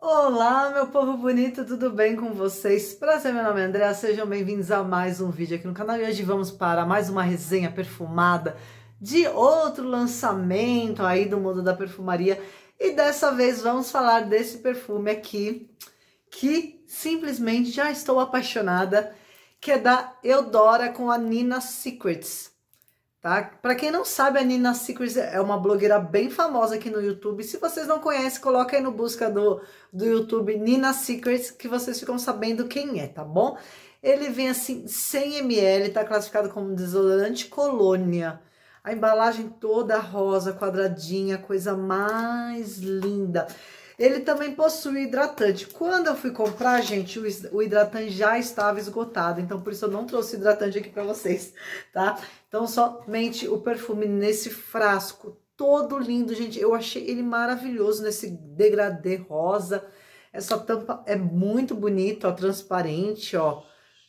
Olá, meu povo bonito, tudo bem com vocês? Prazer, meu nome é Andréa, sejam bem-vindos a mais um vídeo aqui no canal e hoje vamos para mais uma resenha perfumada de outro lançamento aí do mundo da perfumaria e dessa vez vamos falar desse perfume aqui que simplesmente já estou apaixonada, que é da Eudora com a Nina Secrets. Tá? Para quem não sabe, a Nina Secrets é uma blogueira bem famosa aqui no YouTube. Se vocês não conhecem, coloca aí no busca do, do YouTube Nina Secrets, que vocês ficam sabendo quem é, tá bom? Ele vem assim, 100 ml, tá classificado como desodorante colônia. A embalagem toda rosa, quadradinha, coisa mais linda. Ele também possui hidratante. Quando eu fui comprar, gente, o hidratante já estava esgotado. Então, por isso eu não trouxe hidratante aqui para vocês, tá? Então, somente o perfume nesse frasco. Todo lindo, gente. Eu achei ele maravilhoso nesse degradê rosa. Essa tampa é muito bonita, ó, transparente, ó.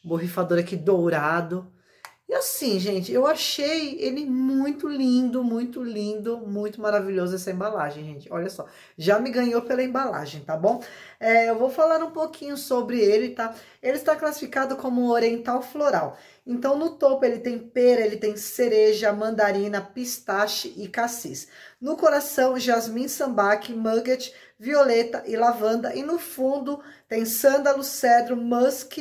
Borrifador aqui dourado. E assim, gente, eu achei ele muito lindo, muito lindo, muito maravilhoso essa embalagem, gente. Olha só, já me ganhou pela embalagem, tá bom? É, eu vou falar um pouquinho sobre ele, tá? Ele está classificado como oriental floral. Então, no topo ele tem pera, ele tem cereja, mandarina, pistache e cassis. No coração, jasmim, sambaque, mugget, violeta e lavanda. E no fundo tem sândalo, cedro, musk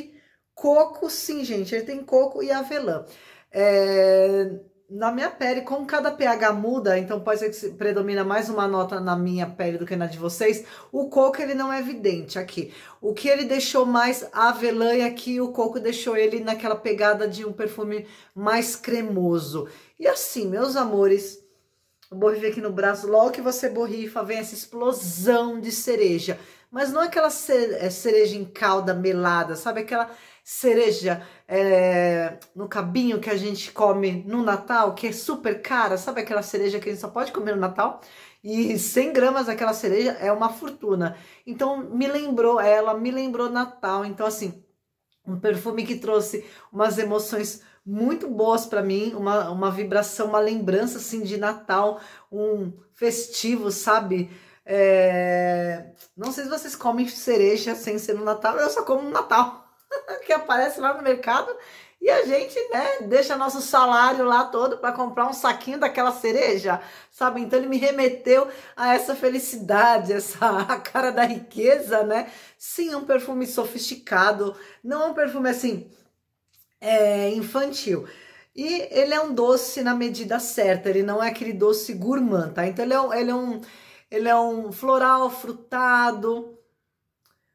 coco, sim, gente, ele tem coco e avelã. É, na minha pele, como cada pH muda, então pode ser que predomina mais uma nota na minha pele do que na de vocês, o coco ele não é evidente aqui. O que ele deixou mais avelã é e aqui o coco deixou ele naquela pegada de um perfume mais cremoso. E assim, meus amores, eu borrifei aqui no braço, logo que você borrifa, vem essa explosão de cereja mas não aquela é, cereja em calda melada, sabe? Aquela cereja é, no cabinho que a gente come no Natal, que é super cara, sabe aquela cereja que a gente só pode comer no Natal? E 100 gramas daquela cereja é uma fortuna. Então me lembrou ela, me lembrou Natal. Então, assim, um perfume que trouxe umas emoções muito boas para mim, uma, uma vibração, uma lembrança assim de Natal, um festivo, sabe? É... Não sei se vocês comem cereja sem ser no Natal. Eu só como no Natal, que aparece lá no mercado. E a gente, né, deixa nosso salário lá todo para comprar um saquinho daquela cereja, sabe? Então ele me remeteu a essa felicidade, essa cara da riqueza, né? Sim, um perfume sofisticado, não é um perfume assim é, infantil. E ele é um doce na medida certa, ele não é aquele doce gourmand, tá? Então ele é, ele é um ele é um floral, frutado,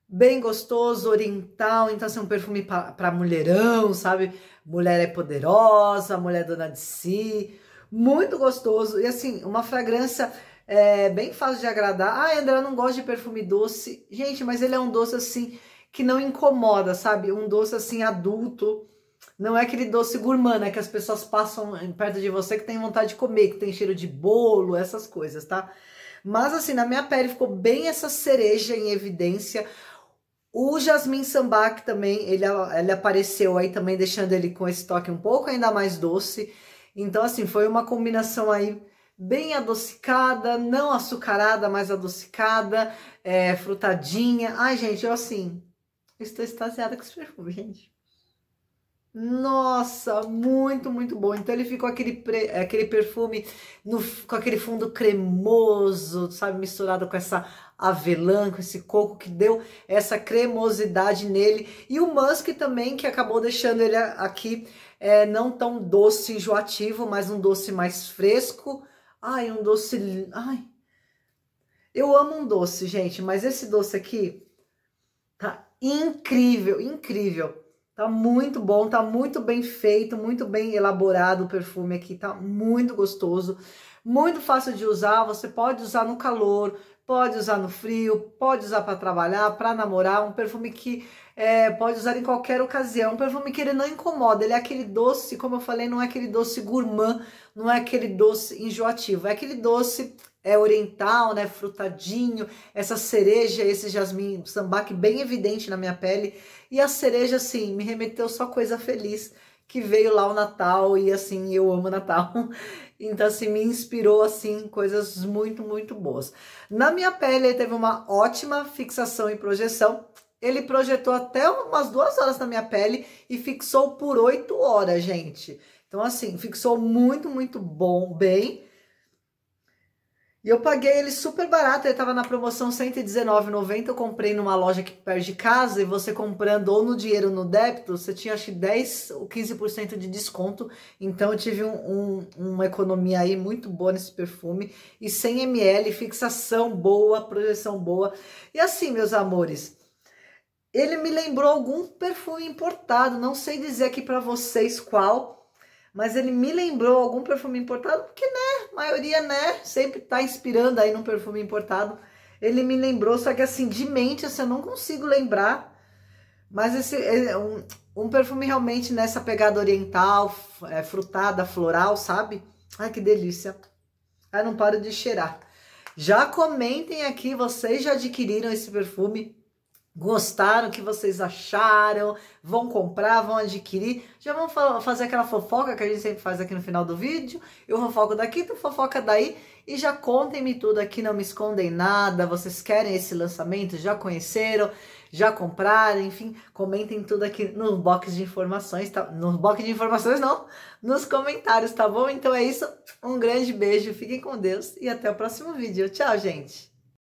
bem gostoso, oriental. Então, assim, um perfume para mulherão, sabe? Mulher é poderosa, mulher é dona de si. Muito gostoso. E, assim, uma fragrância é, bem fácil de agradar. Ah, André, eu não gosto de perfume doce. Gente, mas ele é um doce, assim, que não incomoda, sabe? Um doce, assim, adulto não é aquele doce gourmand, né? Que as pessoas passam perto de você que tem vontade de comer, que tem cheiro de bolo, essas coisas, tá? Mas assim, na minha pele ficou bem essa cereja em evidência. O jasmim sambac também, ele, ele apareceu aí também, deixando ele com esse toque um pouco ainda mais doce. Então, assim, foi uma combinação aí bem adocicada, não açucarada, mas adocicada, é, frutadinha. Ai, gente, eu assim, estou extasiada com esse perfume, gente. Nossa, muito, muito bom. Então ele ficou aquele, pre... aquele perfume no... com aquele fundo cremoso, sabe? Misturado com essa avelã, com esse coco que deu essa cremosidade nele. E o musk também, que acabou deixando ele aqui é, não tão doce, enjoativo, mas um doce mais fresco. Ai, um doce... Ai, eu amo um doce, gente, mas esse doce aqui tá incrível, incrível. Tá muito bom, tá muito bem feito, muito bem elaborado o perfume aqui, tá muito gostoso, muito fácil de usar. Você pode usar no calor, pode usar no frio, pode usar para trabalhar, para namorar. Um perfume que é, pode usar em qualquer ocasião. Um perfume que ele não incomoda, ele é aquele doce, como eu falei, não é aquele doce gourmand, não é aquele doce enjoativo, é aquele doce é oriental, né, frutadinho, essa cereja, esse jasmim sambaque bem evidente na minha pele. E a cereja, assim, me remeteu só coisa feliz, que veio lá o Natal e, assim, eu amo Natal. Então, assim, me inspirou, assim, coisas muito, muito boas. Na minha pele, ele teve uma ótima fixação e projeção. Ele projetou até umas duas horas na minha pele e fixou por oito horas, gente. Então, assim, fixou muito, muito bom, bem. E eu paguei ele super barato, ele tava na promoção 119,90, eu comprei numa loja que perto de casa, e você comprando ou no dinheiro ou no débito, você tinha acho que 10 ou 15% de desconto, então eu tive um, um, uma economia aí muito boa nesse perfume, e 100ml, fixação boa, projeção boa, e assim meus amores, ele me lembrou algum perfume importado, não sei dizer aqui para vocês qual, mas ele me lembrou algum perfume importado, porque, né, a maioria, né, sempre tá inspirando aí num perfume importado. Ele me lembrou, só que assim, de mente, assim, eu não consigo lembrar. Mas esse é um, um perfume realmente nessa pegada oriental, é, frutada, floral, sabe? Ai, que delícia. Ai, não paro de cheirar. Já comentem aqui, vocês já adquiriram esse perfume? Gostaram? O que vocês acharam? Vão comprar? Vão adquirir? Já vamos fazer aquela fofoca que a gente sempre faz aqui no final do vídeo. Eu fofoco daqui, tu fofoca daí. E já contem-me tudo aqui, não me escondem nada. Vocês querem esse lançamento? Já conheceram? Já compraram? Enfim, comentem tudo aqui no box de informações, tá? No box de informações não, nos comentários, tá bom? Então é isso. Um grande beijo, fiquem com Deus e até o próximo vídeo. Tchau, gente!